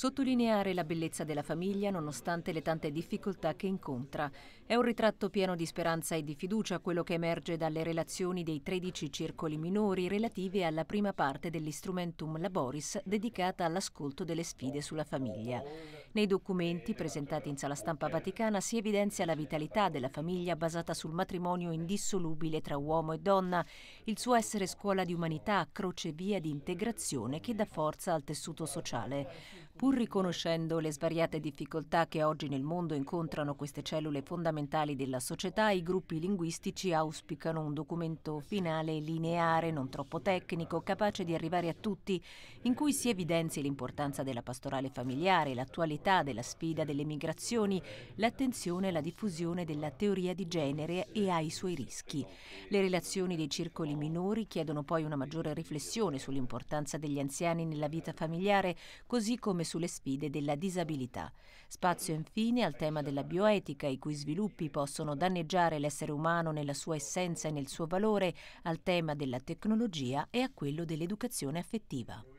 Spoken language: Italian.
Sottolineare la bellezza della famiglia nonostante le tante difficoltà che incontra. È un ritratto pieno di speranza e di fiducia quello che emerge dalle relazioni dei 13 circoli minori relative alla prima parte dell'Instrumentum Laboris dedicata all'ascolto delle sfide sulla famiglia. Nei documenti presentati in sala stampa vaticana si evidenzia la vitalità della famiglia basata sul matrimonio indissolubile tra uomo e donna, il suo essere scuola di umanità, crocevia di integrazione che dà forza al tessuto sociale. Pur riconoscendo le svariate difficoltà che oggi nel mondo incontrano queste cellule fondamentali della società, i gruppi linguistici auspicano un documento finale lineare, non troppo tecnico, capace di arrivare a tutti, in cui si evidenzi l'importanza della pastorale familiare, l'attualità complessità della sfida delle migrazioni, l'attenzione alla diffusione della teoria di genere e ai suoi rischi. Le relazioni dei circoli minori chiedono poi una maggiore riflessione sull'importanza degli anziani nella vita familiare, così come sulle sfide della disabilità. Spazio infine al tema della bioetica, i cui sviluppi possono danneggiare l'essere umano nella sua essenza e nel suo valore, al tema della tecnologia e a quello dell'educazione affettiva.